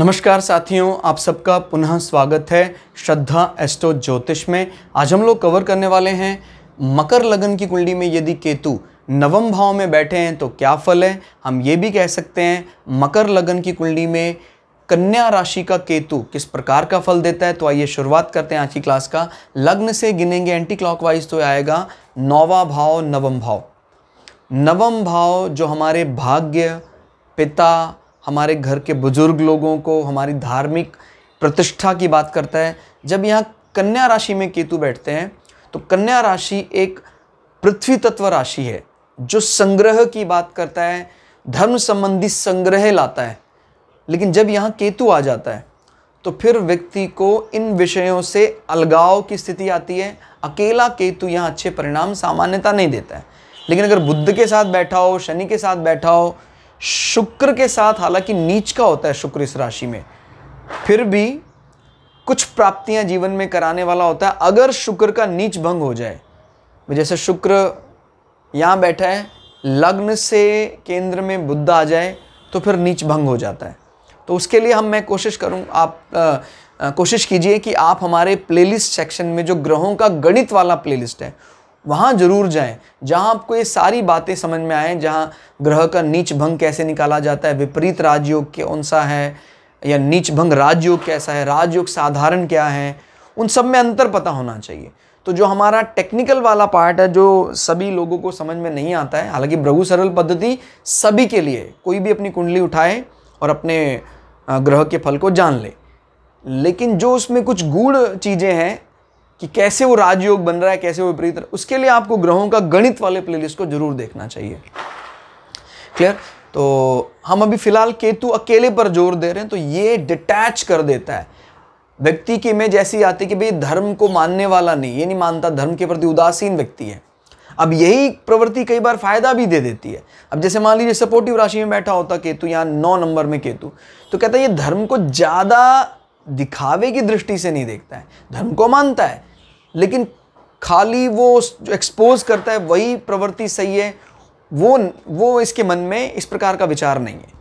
नमस्कार साथियों आप सबका पुनः स्वागत है श्रद्धा एस्टो ज्योतिष में आज हम लोग कवर करने वाले हैं मकर लगन की कुंडली में यदि केतु नवम भाव में बैठे हैं तो क्या फल है हम ये भी कह सकते हैं मकर लगन की कुंडली में कन्या राशि का केतु किस प्रकार का फल देता है तो आइए शुरुआत करते हैं आज की क्लास का लग्न से गिनेंगे एंटी क्लॉकवाइज तो आएगा नौवा भाव नवम भाव नवम भाव जो हमारे भाग्य पिता हमारे घर के बुजुर्ग लोगों को हमारी धार्मिक प्रतिष्ठा की बात करता है जब यहाँ कन्या राशि में केतु बैठते हैं तो कन्या राशि एक पृथ्वी तत्व राशि है जो संग्रह की बात करता है धर्म संबंधी संग्रह लाता है लेकिन जब यहाँ केतु आ जाता है तो फिर व्यक्ति को इन विषयों से अलगाव की स्थिति आती है अकेला केतु यहाँ अच्छे परिणाम सामान्यता नहीं देता है लेकिन अगर बुद्ध के साथ बैठा हो शनि के साथ बैठा हो शुक्र के साथ हालांकि नीच का होता है शुक्र इस राशि में फिर भी कुछ प्राप्तियां जीवन में कराने वाला होता है अगर शुक्र का नीच भंग हो जाए तो जैसे शुक्र यहाँ बैठा है लग्न से केंद्र में बुद्ध आ जाए तो फिर नीच भंग हो जाता है तो उसके लिए हम मैं कोशिश करूँ आप आ, आ, कोशिश कीजिए कि आप हमारे प्लेलिस्ट सेक्शन में जो ग्रहों का गणित वाला प्लेलिस्ट है वहाँ ज़रूर जाएं जहाँ आपको ये सारी बातें समझ में आएँ जहाँ ग्रह का नीच भंग कैसे निकाला जाता है विपरीत राजयोग कौन सा है या नीच भंग राजयोग कैसा है राजयोग साधारण क्या है उन सब में अंतर पता होना चाहिए तो जो हमारा टेक्निकल वाला पार्ट है जो सभी लोगों को समझ में नहीं आता है हालांकि भ्रभु सरल पद्धति सभी के लिए कोई भी अपनी कुंडली उठाए और अपने ग्रह के फल को जान ले लेकिन जो उसमें कुछ गूढ़ चीज़ें हैं कि कैसे वो राजयोग बन रहा है कैसे वो विपरीत उसके लिए आपको ग्रहों का गणित वाले प्लेलिस्ट को जरूर देखना चाहिए क्लियर तो हम अभी फिलहाल केतु अकेले पर जोर दे रहे हैं तो ये डिटैच कर देता है व्यक्ति की इमेज ऐसी आती है कि भाई धर्म को मानने वाला नहीं ये नहीं मानता धर्म के प्रति उदासीन व्यक्ति है अब यही प्रवृत्ति कई बार फायदा भी दे देती है अब जैसे मान लीजिए सपोर्टिव राशि में बैठा होता केतु या नौ नंबर में केतु तो कहता है ये धर्म को ज़्यादा दिखावे की दृष्टि से नहीं देखता है धर्म को मानता है लेकिन खाली वो जो एक्सपोज करता है वही प्रवृत्ति सही है वो वो इसके मन में इस प्रकार का विचार नहीं है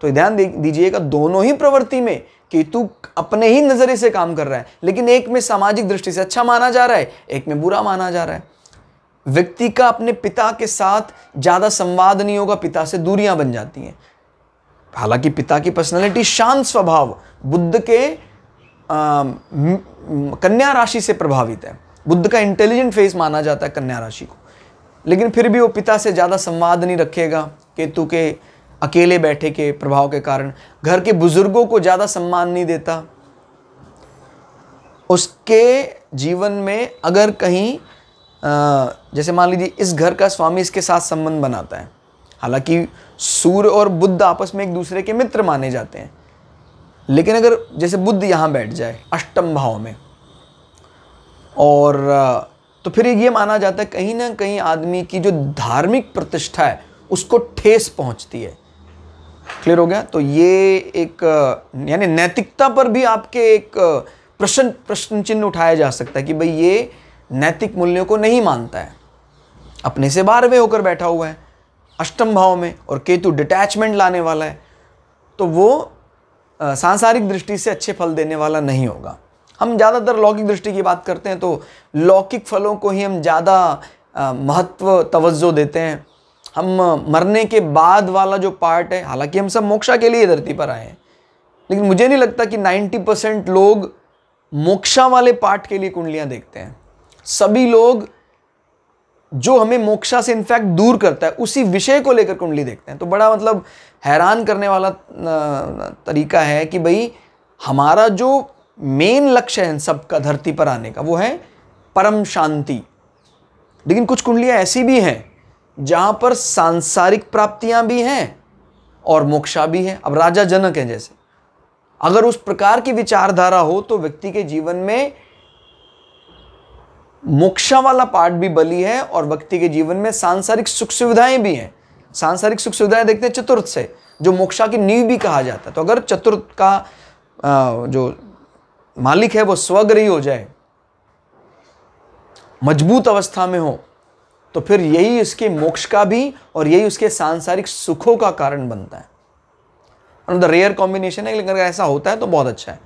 तो ध्यान दीजिएगा दोनों ही प्रवृत्ति में कि तू अपने ही नजरे से काम कर रहा है लेकिन एक में सामाजिक दृष्टि से अच्छा माना जा रहा है एक में बुरा माना जा रहा है व्यक्ति का अपने पिता के साथ ज़्यादा संवाद नहीं होगा पिता से दूरियां बन जाती हैं हालांकि पिता की पर्सनैलिटी शांत स्वभाव बुद्ध के कन्या राशि से प्रभावित है बुद्ध का इंटेलिजेंट फेस माना जाता है कन्या राशि को लेकिन फिर भी वो पिता से ज़्यादा संवाद नहीं रखेगा केतु के अकेले बैठे के प्रभाव के कारण घर के बुजुर्गों को ज़्यादा सम्मान नहीं देता उसके जीवन में अगर कहीं जैसे मान लीजिए इस घर का स्वामी इसके साथ संबंध बनाता है हालांकि सूर्य और बुद्ध आपस में एक दूसरे के मित्र माने जाते हैं लेकिन अगर जैसे बुद्ध यहाँ बैठ जाए अष्टम भाव में और तो फिर ये माना जाता है कहीं ना कहीं आदमी की जो धार्मिक प्रतिष्ठा है उसको ठेस पहुँचती है क्लियर हो गया तो ये एक यानी नैतिकता पर भी आपके एक प्रश्न प्रश्न चिन्ह उठाया जा सकता है कि भाई ये नैतिक मूल्यों को नहीं मानता है अपने से बारहवें होकर बैठा हुआ है अष्टम भाव में और केतु डिटैचमेंट लाने वाला है तो वो सांसारिक दृष्टि से अच्छे फल देने वाला नहीं होगा हम ज़्यादातर लौकिक दृष्टि की बात करते हैं तो लौकिक फलों को ही हम ज़्यादा महत्व तवज्जो देते हैं हम मरने के बाद वाला जो पार्ट है हालांकि हम सब मोक्षा के लिए धरती पर आए हैं लेकिन मुझे नहीं लगता कि 90 परसेंट लोग मोक्षा वाले पार्ट के लिए कुंडलियाँ देखते हैं सभी लोग जो हमें मोक्षा से इनफैक्ट दूर करता है उसी विषय को लेकर कुंडली देखते हैं तो बड़ा मतलब हैरान करने वाला तरीका है कि भाई हमारा जो मेन लक्ष्य है सबका धरती पर आने का वो है परम शांति लेकिन कुछ कुंडलियाँ ऐसी भी हैं जहाँ पर सांसारिक प्राप्तियाँ भी हैं और मोक्षा भी है अब राजा जनक हैं जैसे अगर उस प्रकार की विचारधारा हो तो व्यक्ति के जीवन में मोक्षा वाला पार्ट भी बली है और व्यक्ति के जीवन में सांसारिक सुख सुविधाएं भी हैं सांसारिक सुख सुविधाएं देखते हैं चतुर्थ से जो मोक्षा की नींव भी कहा जाता है तो अगर चतुर्थ का जो मालिक है वो स्वग्रही हो जाए मजबूत अवस्था में हो तो फिर यही उसके मोक्ष का भी और यही उसके सांसारिक सुखों का कारण बनता है द रेयर कॉम्बिनेशन है लेकिन अगर ऐसा होता है तो बहुत अच्छा है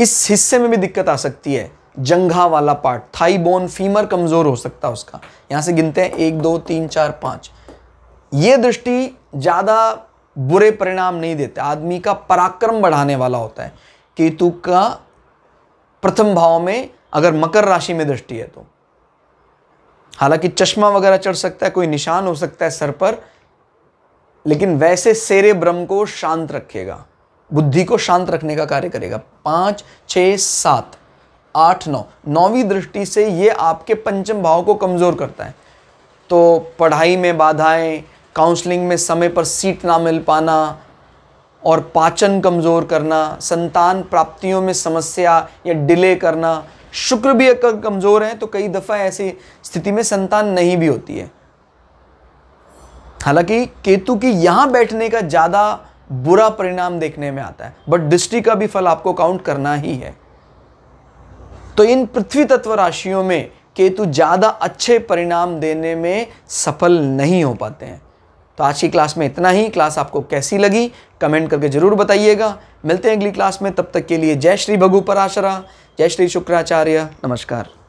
इस हिस्से में भी दिक्कत आ सकती है जंघा वाला पार्ट थाई बोन फीमर कमज़ोर हो सकता है उसका यहां से गिनते हैं एक दो तीन चार पाँच ये दृष्टि ज़्यादा बुरे परिणाम नहीं देते आदमी का पराक्रम बढ़ाने वाला होता है केतु का प्रथम भाव में अगर मकर राशि में दृष्टि है तो हालांकि चश्मा वगैरह चढ़ सकता है कोई निशान हो सकता है सर पर लेकिन वैसे सेरे ब्रह्म को शांत रखेगा बुद्धि को शांत रखने का कार्य करेगा पांच छ सात आठ नौ नौवीं दृष्टि से ये आपके पंचम भाव को कमज़ोर करता है तो पढ़ाई में बाधाएं काउंसलिंग में समय पर सीट ना मिल पाना और पाचन कमज़ोर करना संतान प्राप्तियों में समस्या या डिले करना शुक्र भी अगर कमज़ोर है तो कई दफ़ा ऐसी स्थिति में संतान नहीं भी होती है हालांकि केतु की यहाँ बैठने का ज़्यादा बुरा परिणाम देखने में आता है बट दृष्टि का भी फल आपको काउंट करना ही है तो इन पृथ्वी तत्व राशियों में केतु ज़्यादा अच्छे परिणाम देने में सफल नहीं हो पाते हैं तो आज की क्लास में इतना ही क्लास आपको कैसी लगी कमेंट करके ज़रूर बताइएगा मिलते हैं अगली क्लास में तब तक के लिए जय श्री पराशरा जय श्री शुक्राचार्य नमस्कार